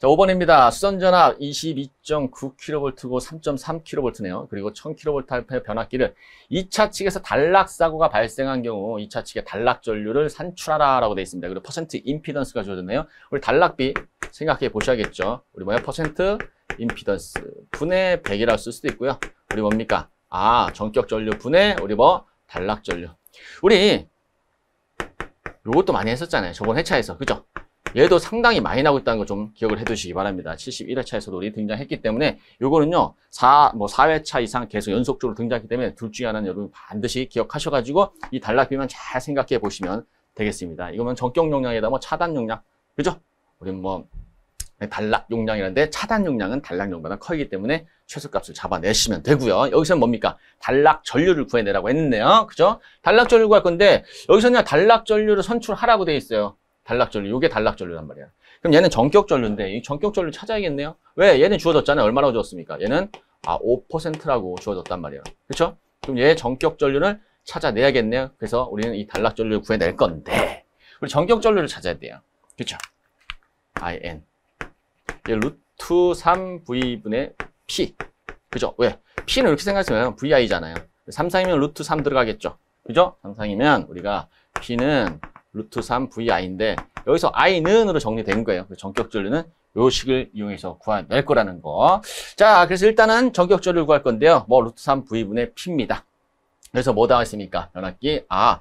자, 5번입니다. 수선전압 22.9kV고 3.3kV네요. 그리고 1000kV 의 변압기를 2차 측에서 단락 사고가 발생한 경우 2차 측에 단락 전류를 산출하라라고 되어 있습니다. 그리고 퍼센트 임피던스가 주어졌네요. 우리 단락비 생각해 보셔야겠죠. 우리 뭐야? 퍼센트 임피던스 분의 100이라고 쓸 수도 있고요. 우리 뭡니까? 아, 전격 전류 분의 우리 뭐 단락 전류. 우리 이것도 많이 했었잖아요. 저번 회차에서. 그죠? 얘도 상당히 많이 나오고 있다는 걸 좀 기억을 해두시기 바랍니다. 71회차에서도 우리 등장했기 때문에 이거는요 4, 뭐 4회차 이상 계속 연속적으로 등장했기 때문에 둘 중에 하나는 여러분 반드시 기억하셔가지고 이 단락비만 잘 생각해 보시면 되겠습니다. 이거는 전격 용량에다 뭐 차단 용량, 그죠? 우리뭐 단락 용량이라는데 차단 용량은 단락 용량보다 커이기 때문에 최소값을 잡아내시면 되고요. 여기서는 뭡니까? 단락 전류를 구해내라고 했는데요. 그죠? 단락 전류 구할 건데 여기서는 단락 전류를 선출하라고 돼 있어요. 단락전류, 요게 단락전류란 말이야. 그럼 얘는 정격전류인데이정격전류 찾아야겠네요. 왜? 얘는 주어졌잖아요. 얼마나 주어습니까 얘는 아 5%라고 주어졌단 말이야. 그쵸 그럼 얘의 정격전류를 찾아내야겠네요. 그래서 우리는 이 단락전류를 구해낼 건데 우리 정격전류를 찾아야 돼요. 그쵸 IN 루트 3V분의 P 그죠? 왜? P는 이렇게 생각하시면 VI잖아요. 3상이면 루트 3 들어가겠죠. 그죠? 3상이면 우리가 P는 루트 3 VI인데 여기서 I는으로 정리된 거예요. 정격 전류는 요 식을 이용해서 구할 거라는 거. 자, 그래서 일단은 정격 전류를 구할 건데요. 뭐 루트 3 V분의 P입니다. 그래서 뭐나왔습니까 변압기 아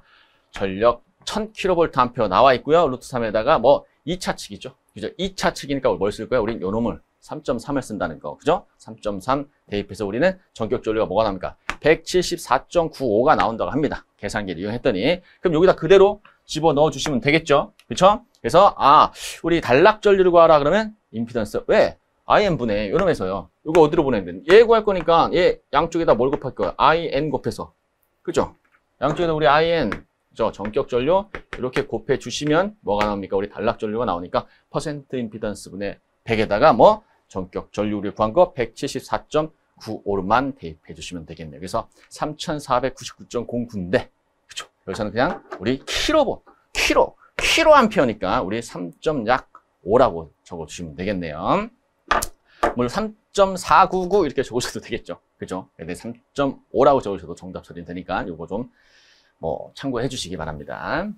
전력 1000kVA 나와 있고요. 루트 3에다가 뭐 2차 측이죠. 그죠? 2차 측이니까 뭘 쓸 거야? 우린 요 놈을 3.3을 쓴다는 거. 그죠? 3.3 대입해서 우리는 전격 전류가 뭐가 나옵니까? 174.95가 나온다고 합니다. 계산기를 이용했더니 그럼 여기다 그대로 집어넣어 주시면 되겠죠. 그렇죠? 그래서 아, 우리 단락 전류를 구하라 그러면 임피던스 왜? IN분의 이놈에서요 이거 어디로 보내야 되는? 얘 구할 거니까 얘 양쪽에다 뭘 곱할 거야? IN 곱해서. 그죠? 양쪽에다 우리 IN 저 전격 전류 이렇게 곱해 주시면 뭐가 나옵니까? 우리 단락 전류가 나오니까 퍼센트 임피던스 분의 100에다가 뭐 전격 전류를 구한 거 174.95만 대입해 주시면 되겠네요. 그래서 3499.09인데 여기서는 그냥 우리 키로보, 키로, 키로 암페어니까 우리 3.약 5라고 적어주시면 되겠네요. 물론 3.499 이렇게 적으셔도 되겠죠. 그죠? 3.5라고 적으셔도 정답 처리되니까 이거 좀 뭐 참고해 주시기 바랍니다.